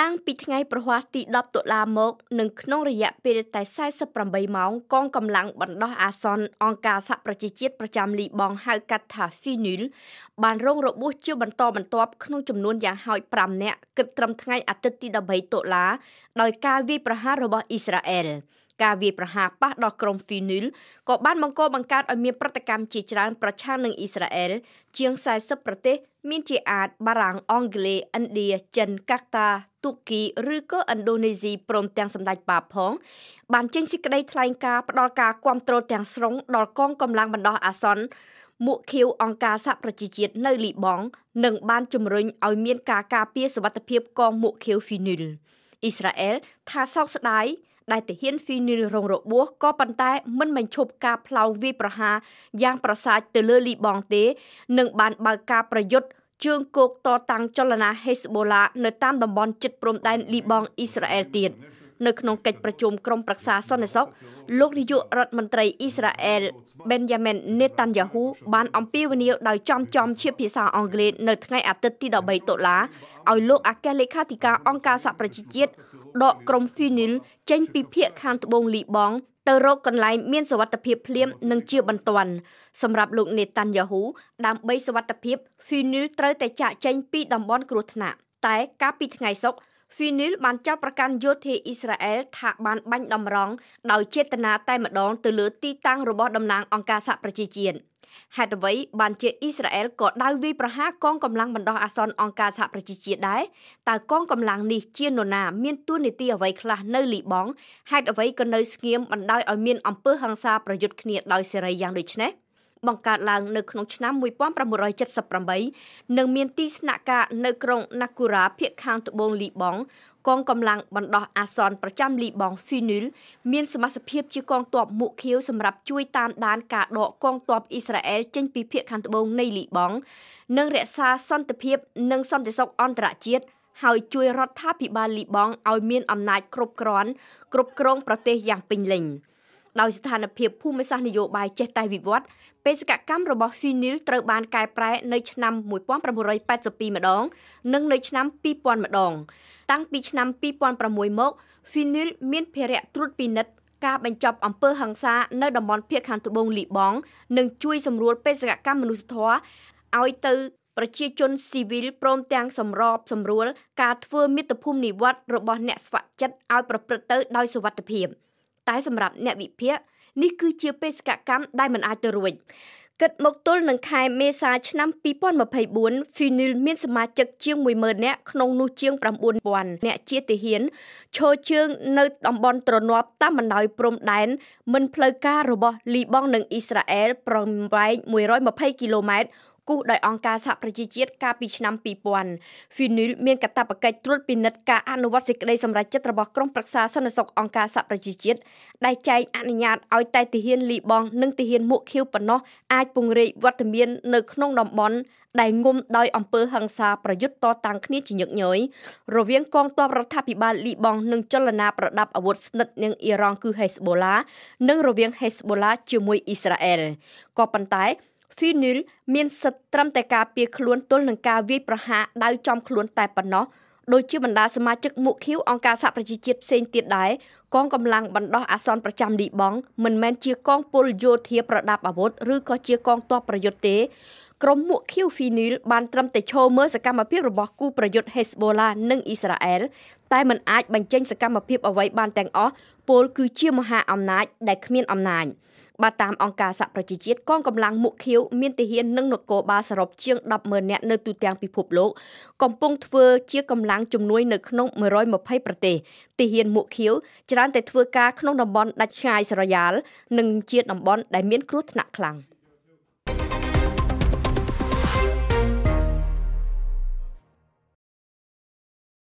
តាំងពីថ្ងៃប្រហ័សទី10តុលាមកនិងក្នុងរយៈពេលតែ48ម៉ោងកងកម្លាំងបណ្ដោះអាសន្នអង្គការសហប្រជាជាតិប្រចាំលីបង់ហៅកាត់ថា FINUL បានរងរបួសជាបន្តបន្ទាប់ក្នុងចំនួនយ៉ាងហោច5នាក់គិតត្រឹមថ្ងៃអាទិត្យទី13តុលាដោយការវាយប្រហាររបស់អ៊ីស្រាអែល។ការវាយប្រហារប៉ះដល់ក្រុងហ្វីនីលក៏បានបង្កបង្កើតឲ្យមានប្រតិកម្មជាច្រើនប្រឆាំងនឹងអ៊ីស្រាអែលជាង40ប្រទេស មានជាអាតបារាំងអង់គ្លេសឥណ្ឌាចិនកាតាទូគីឬក៏ឥណ្ឌូនេស៊ីព្រមទាំងសម្ដេចបាផង បានចេញសេចក្តីថ្លែងការណ៍ផ្ដល់ការគ្រប់គ្រងទាំងស្រុងដល់កងកម្លាំងបណ្ដោះអាសន្នមួកខៀវអង្គការសហប្រជាជាតិនៅលីបង់និងបានជំរុញឲ្យមានការការពារសវត្ថិភាពកងមួកខៀវហ្វីនីលអ៊ីស្រាអែលថាសោកស្ដាយដែលទាហានហ្វីនីរងរបួសក៏ប៉ុន្តែមិនបញ្ឈប់ការផ្លោងវាយប្រហារយ៉ាងប្រសាទទៅលើលីបង់ទេនិងបានបើកការប្រយុទ្ធជើងគោកតតាំងចលនា Hezbollah នៅតាមតំបន់ជិតព្រំដែនលីបង់អ៊ីស្រាអែលទៀតនៅ ក្នុងកិច្ចប្រជុំក្រុមប្រឹក្សាសន្តិសុខលោកនាយករដ្ឋមន្ត្រីអ៊ីស្រាអែល Benjamin Netanyahu បាន អំពាវនាវដោយចំចំជាភាសាអង់គ្លេសនៅថ្ងៃអាទិត្យទី13តុលាឲ្យលោកអគ្គលេខាធិការអង្គការសហប្រជាជាតិដកក្រុមហ្វីនីលចេញពីភៀកខាងត្បូងលីបង់ទៅរកកន្លែងមានសុវត្ថិភាពភ្លាមនិងជាបន្ទាន់សម្រាប់លោកនេតាន់យ៉ាហ៊ូដើម្បីសុវត្ថិភាពហ្វីនីលត្រូវតែចាក់ចេញពីតំបន់គ្រោះថ្នាក់តែកាលពីថ្ងៃសុក្រហ្វីនីលបានចោទប្រកាន់យោធាអ៊ីស្រាអែលថាបានបាញ់តម្រង់ដោយចេតនាតែម្ដងទៅលើទីតាំងរបស់តំណាងអង្គការសហប្រជាជាតិ។ហេតុអ្វីបានជាអ៊ីស្រាអែលក៏ដៅវាយប្រហារកងកម្លាំងបណ្ដោះអាសន្នអង្គការសហប្រជាជាតិដែរតើកងកម្លាំងនេះជានរណាមានទួនាទីអ្វីខ្លះនៅលីបង់ហេតុអ្វីក៏នៅស្ងៀមបណ្ដោយឲ្យមានអំពើហិង្សាប្រយុទ្ធគ្នាដោយសេរីយ៉ាងដូចនេះ។បង្កើតឡើងនៅក្នុងឆ្នាំ1978និងមានទីស្នាក់ការនៅក្រុង Nakura ភាគខាងត្បូងលីបង់កងកម្លាំងបណ្ដោះអាសន្នប្រចាំលីបង់ Finul មានសមាជិកជាកងទ័ពមុខខៀវសម្រាប់ជួយតាមដានការដកកងទ័ពអ៊ីស្រាអែលចេញពីភាគខាងត្បូងនៃលីបង់និងរក្សាសន្តិភាពនិងសន្តិសុខអន្តរជាតិហើយជួយរដ្ឋាភិបាលលីបង់ឲ្យមានអំណាចគ្រប់គ្រាន់គ្រប់គ្រងប្រទេសយ៉ាងពេញលេញ។ដោយស្ថានភាពភូមិសាស្ត្រនយោបាយចេះតែវិវត្តបេសកកម្មរបស់ Finil ត្រូវបានកែប្រែនៅឆ្នាំ1982ម្ដង និងនៅឆ្នាំ2000ម្ដង តាំងពីឆ្នាំ2006មក Finil មានភារៈត្រួតពិនិត្យការបញ្ចប់អំពើហិង្សានៅតំបន់ភៀកខាងត្បូងលីបង់និងជួយសម្រួលបេសកកម្មមនុស្សធម៌ឲ្យទៅប្រជាជនស៊ីវិលព្រមទាំងសម្របសម្រួលការធ្វើមាតុភូមិនិវត្តរបស់អ្នកស្វ័គ្រចិត្តឲ្យប្រព្រឹត្តទៅដោយសុវត្ថិភាព។តែសម្រាប់អ្នកវិភាគនេះគឺជាបេសកកម្មដែលមិនអាចទៅរួចគិតមកទល់នឹងខែមេសាឆ្នាំ2024 Finil មានសមាជិកជាង10000នាក់ក្នុងនោះជាង9000នាក់ជាទាហានឈរជើងនៅតំបន់ទ្រនាប់តាមបណ្ដោយព្រំដែនមិនផ្លូវការរបស់លីបង់និងអ៊ីស្រាអែលប្រវែង120គីឡូម៉ែត្រគូសដោយអង្គការសហប្រជាជាតិកាលពីឆ្នាំ2000 FINIL មានកាតព្វកិច្ចត្រួតពិនិត្យការអនុវត្តសេចក្តីសម្រេចចិត្តរបស់ក្រុមប្រឹក្សាសន្តិសុខអង្គការសហប្រជាជាតិដែលចែកអនុញ្ញាតឲ្យតែទាហានលីបង់និងទាហានមួកខៀវប៉ុណ្ណោះអាច ពង្រីកវត្តមាននៅក្នុងតំបន់ដែលងុំដោយអំពើហិង្សាប្រយុទ្ធតតាំងគ្នាជាញឹកញយរវាងកងទ័ពរដ្ឋាភិបាលលីបង់និងចលនាប្រដាប់អាវុធស្និទ្ធនឹងអ៊ីរ៉ង់គឺ Hezbollah និង រវាង Hezbollah ជាមួយអ៊ីស្រាអែលក៏ប៉ុន្តែ Finul មានសិទ្ធិត្រឹមតែការពារខ្លួនទល់នឹងការវាយប្រហារដៅចំខ្លួនតែប៉ុណ្ណោះដោយជាបណ្ដាសមាជិកមុខឃីវអង្គការសហប្រជាជាតិផ្សេងទៀតដែរកងកម្លាំងបណ្ដោះអាសន្នប្រចាំលីបង់មិនមែនជាកងពលយោធាប្រដាប់អាវុធឬក៏ជាកងទ័ពប្រយុទ្ធទេក្រុមមួកឃីវហ្វីនីលបានត្រឹមតែឈរមើលសកម្មភាពរបស់គូប្រយុទ្ធ Hezbollah និងអ៊ីស្រាអែលតែមិនអាចបញ្ចេញសកម្មភាពអ្វីបានទាំងអស់ពលគឺជាមហាអំណាចដែលគ្មានអំណាចបាទតាមអង្គការសហប្រជាជាតិកងកម្លាំងមុខឃាវមានទាហាននិងនគរបាលសរុបជាង100000នាក់នៅទូទាំងពិភពលោកកំពុងធ្វើ ជាកម្លាំងជំនួយនៅក្នុង120ប្រទេសទាហានមុខឃាវច្រើនតែធ្វើការក្នុងតំបន់ដាច់ឆ្ងាយស្រយាលនិងជាតំបន់ដែលមាន គ្រោះថ្នាក់ខ្លាំង។